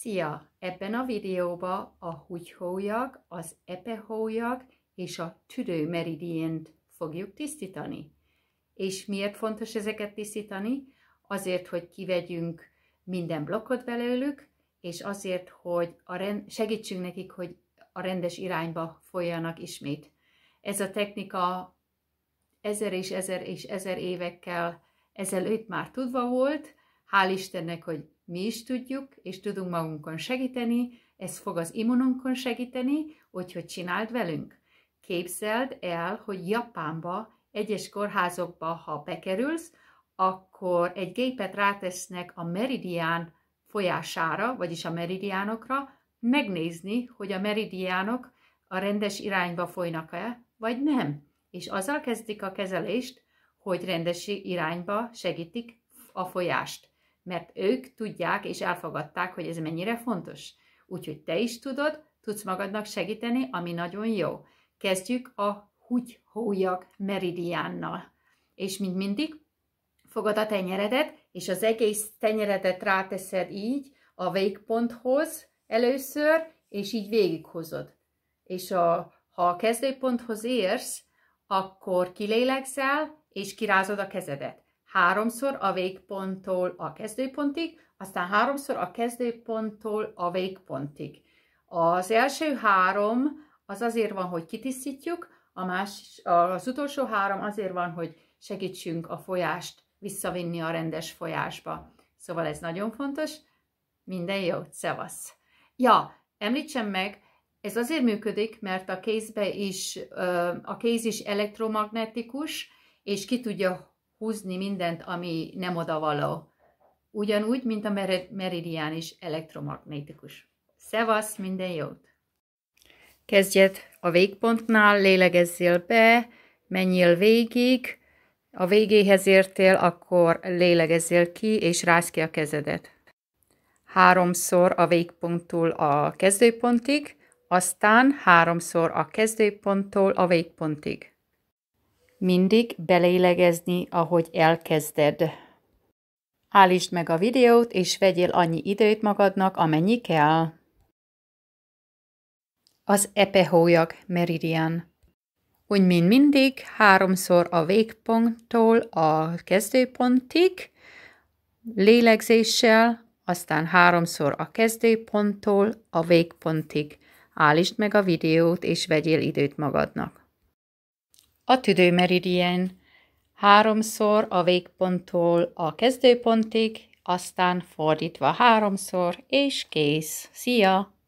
Szia! Ebben a videóban a húgyhólyag, az epehólyag és a tüdő meridiént fogjuk tisztítani. És miért fontos ezeket tisztítani? Azért, hogy kivegyünk minden blokkot belőlük, és azért, hogy a rend, segítsünk nekik, hogy a rendes irányba folyjanak ismét. Ez a technika ezer és ezer és ezer évekkel ezelőtt már tudva volt, Hál' Istennek, hogy mi is tudjuk, és tudunk magunkon segíteni, ez fog az immununkon segíteni, úgyhogy csináld velünk. Képzeld el, hogy Japánba, egyes kórházokba, ha bekerülsz, akkor egy gépet rátesznek a meridián folyására, vagyis a meridiánokra, megnézni, hogy a meridiánok a rendes irányba folynak-e, vagy nem. És azzal kezdik a kezelést, hogy rendes irányba segítik a folyást mert ők tudják és elfogadták, hogy ez mennyire fontos. Úgyhogy te is tudod, tudsz magadnak segíteni, ami nagyon jó. Kezdjük a húgyhólyag meridiánnal. És mint mindig, fogod a tenyeredet, és az egész tenyeredet ráteszed így a végponthoz először, és így végighozod. És a, ha a kezdőponthoz érsz, akkor kilélegzel, és kirázod a kezedet háromszor a végponttól a kezdőpontig, aztán háromszor a kezdőponttól a végpontig. Az első három az azért van, hogy kitisztítjuk, a más, az utolsó három azért van, hogy segítsünk a folyást visszavinni a rendes folyásba. Szóval ez nagyon fontos. Minden jó, szevasz! Ja, említsem meg, ez azért működik, mert a kézbe is, a kéz is elektromagnetikus, és ki tudja húzni mindent, ami nem odavaló. Ugyanúgy, mint a mer- is, elektromagnetikus. Szevasz, minden jót! Kezdjed a végpontnál, lélegezzél be, menjél végig, a végéhez értél, akkor lélegezzél ki, és rász ki a kezedet. Háromszor a végponttól a kezdőpontig, aztán háromszor a kezdőponttól a végpontig. Mindig belélegezni, ahogy elkezded. Állítsd meg a videót, és vegyél annyi időt magadnak, amennyi kell. Az epehólyag meridian. Úgy, mint mindig, háromszor a végponttól a kezdőpontig, lélegzéssel, aztán háromszor a kezdőponttól a végpontig. Állítsd meg a videót, és vegyél időt magadnak. A tüdőmeridien háromszor a végponttól a kezdőpontig, aztán fordítva háromszor, és kész. Szia!